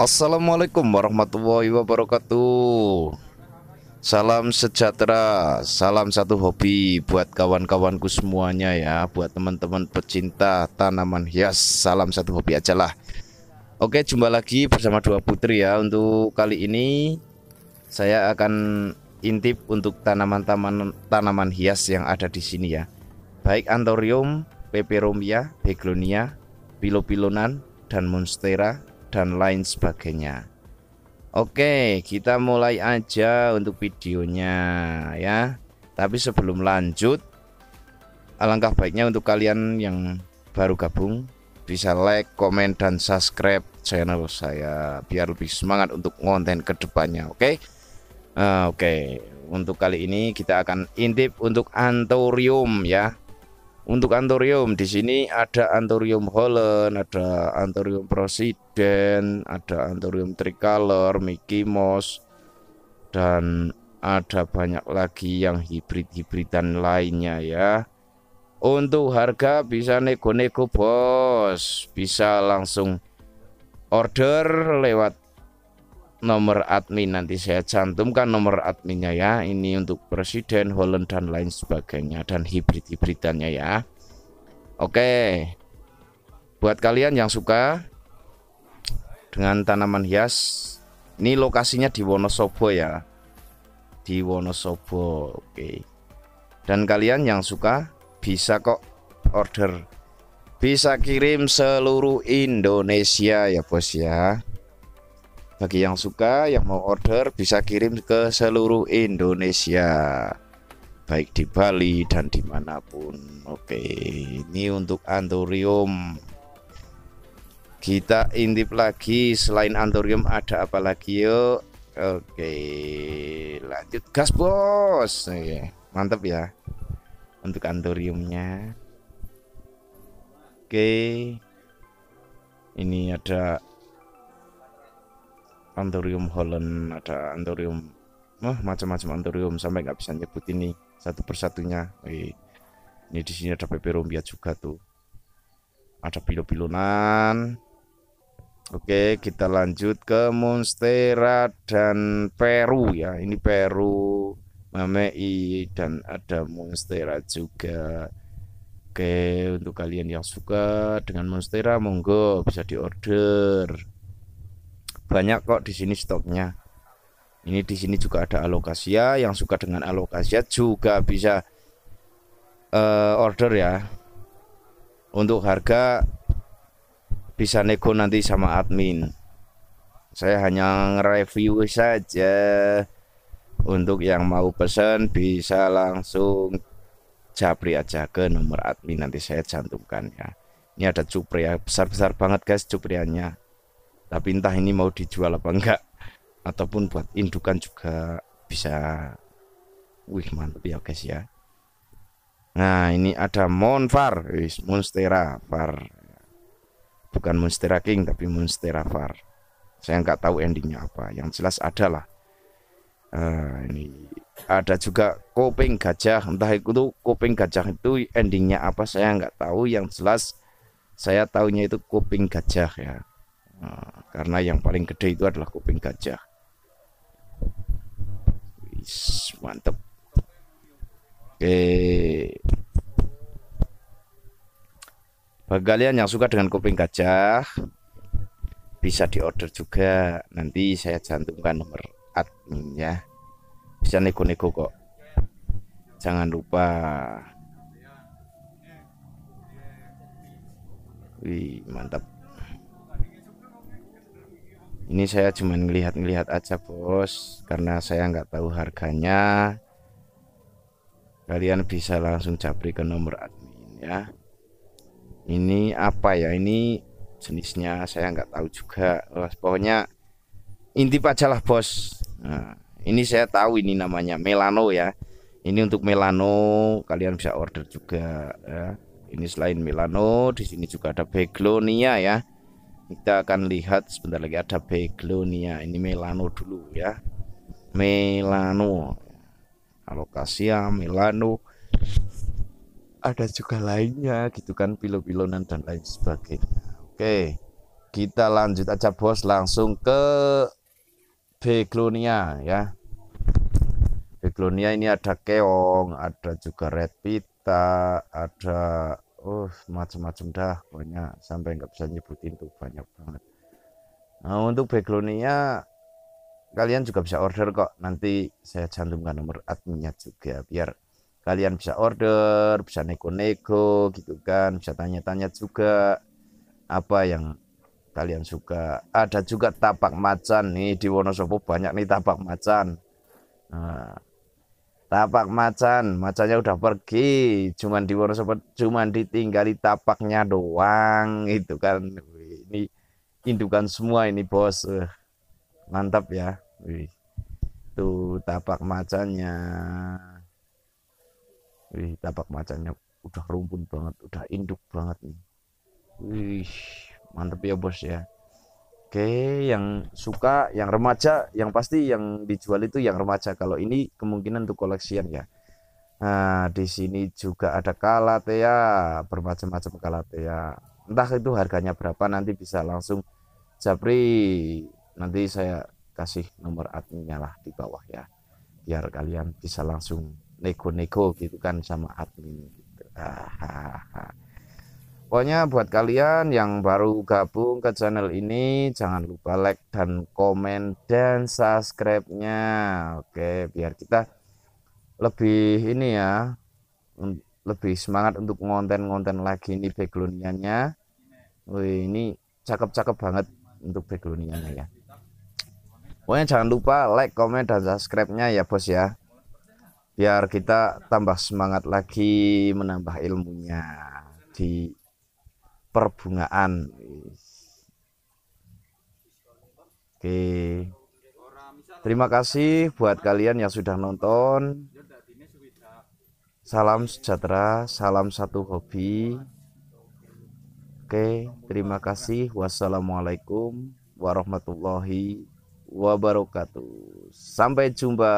Assalamualaikum warahmatullahi wabarakatuh Salam sejahtera, salam satu hobi buat kawan-kawanku semuanya ya Buat teman-teman pecinta tanaman hias, salam satu hobi aja lah Oke jumpa lagi bersama dua putri ya Untuk kali ini saya akan intip untuk tanaman-tanaman tanaman hias yang ada di sini ya Baik anthurium, peperomia, beglonia, pilopilonan, dan monstera dan lain sebagainya Oke kita mulai aja untuk videonya ya tapi sebelum lanjut alangkah baiknya untuk kalian yang baru gabung bisa like, komen, dan subscribe channel saya biar lebih semangat untuk konten kedepannya. Oke, uh, oke. Untuk kali ini kita akan intip untuk antorium ya. Untuk antorium di sini ada antorium Holland, ada antorium Presiden, ada antorium Tricolor, Mickey Mouse, dan ada banyak lagi yang hibrid-hibridan lainnya ya. Untuk harga bisa nego-nego bos, bisa langsung order lewat nomor admin nanti saya cantumkan nomor adminnya ya ini untuk presiden Holland dan lain sebagainya dan hibrid-hibridannya ya Oke buat kalian yang suka dengan tanaman hias ini lokasinya di Wonosobo ya di Wonosobo Oke dan kalian yang suka bisa kok order bisa kirim seluruh Indonesia ya bos ya bagi yang suka, yang mau order bisa kirim ke seluruh Indonesia Baik di Bali dan dimanapun Oke, ini untuk anthurium Kita intip lagi, selain anthurium ada apa lagi yuk Oke, lanjut gas bos Oke, Mantap ya Untuk anthuriumnya Oke Ini ada anthurium Holland ada anthurium wah macam-macam anthurium sampai nggak bisa nyebut ini satu persatunya eh, ini di sini ada peperombia juga tuh ada pilo-pilunan Oke kita lanjut ke Monstera dan Peru ya ini Peru Mamei dan ada Monstera juga Oke untuk kalian yang suka dengan Monstera monggo bisa diorder banyak kok di sini stoknya ini di sini juga ada alokasia yang suka dengan alokasia juga bisa uh, order ya untuk harga bisa nego nanti sama admin saya hanya review saja untuk yang mau pesan bisa langsung japri aja ke nomor admin nanti saya cantumkan ya ini ada cupri ya besar-besar banget guys cupriannya tapi entah ini mau dijual apa enggak ataupun buat indukan juga bisa wih mantap ya guys ya nah ini ada Monfar Monstera Far bukan Monstera King tapi Monstera Far saya enggak tahu endingnya apa yang jelas adalah uh, ini ada juga kuping gajah entah itu koping kuping gajah itu endingnya apa saya nggak tahu yang jelas saya tahunya itu kuping gajah ya uh, karena yang paling gede itu adalah kuping gajah Wis, mantep oke bagi kalian yang suka dengan kuping gajah bisa diorder juga nanti saya cantumkan nomor adminnya. bisa nego-nego kok jangan lupa wih mantap ini saya cuma ngelihat-ngelihat aja bos karena saya nggak tahu harganya kalian bisa langsung capri ke nomor admin ya ini apa ya ini jenisnya saya nggak tahu juga Wah, pokoknya inti pajalah bos nah, ini saya tahu ini namanya melano ya ini untuk melano kalian bisa order juga ya ini selain melano di sini juga ada beglonia ya kita akan lihat sebentar lagi ada beglonia ini melano dulu ya melano alokasia melano ada juga lainnya gitu kan pilo-pilonan dan lain sebagainya oke kita lanjut aja bos langsung ke beglonia ya beglonia ini ada keong ada juga red pita ada oh macam-macam dah banyak sampai nggak bisa nyebutin tuh banyak banget nah untuk backgroundnya kalian juga bisa order kok nanti saya cantumkan nomor adminnya juga biar kalian bisa order bisa nego-nego gitu kan bisa tanya-tanya juga apa yang kalian suka ada juga tapak macan nih di Wonosobo banyak nih tapak macan nah, Tapak macan, macannya udah pergi, cuman di cuman ditinggali tapaknya doang itu kan. Ini indukan semua ini bos. Eh, mantap ya. Wih. Tuh tapak macannya. Wih, tapak macannya udah rumpun banget, udah induk banget nih. Wih, mantap ya bos ya. Oke, yang suka, yang remaja, yang pasti yang dijual itu yang remaja. Kalau ini kemungkinan untuk koleksian ya. Nah, di sini juga ada kalatea, bermacam-macam kalatea. Entah itu harganya berapa nanti bisa langsung Japri. Nanti saya kasih nomor adminnya lah di bawah ya. Biar kalian bisa langsung nego-nego gitu kan sama admin gitu. Ah, Pokoknya buat kalian yang baru gabung ke channel ini jangan lupa like dan komen dan subscribe-nya. Oke, biar kita lebih ini ya lebih semangat untuk ngonten-ngonten lagi ini backgroundnya Wih, ini cakep-cakep banget untuk backgroundnya ya pokoknya jangan lupa like komen dan subscribe nya ya bos ya biar kita tambah semangat lagi menambah ilmunya di perbungaan oke terima kasih buat kalian yang sudah nonton salam sejahtera salam satu hobi oke terima kasih wassalamualaikum warahmatullahi wabarakatuh sampai jumpa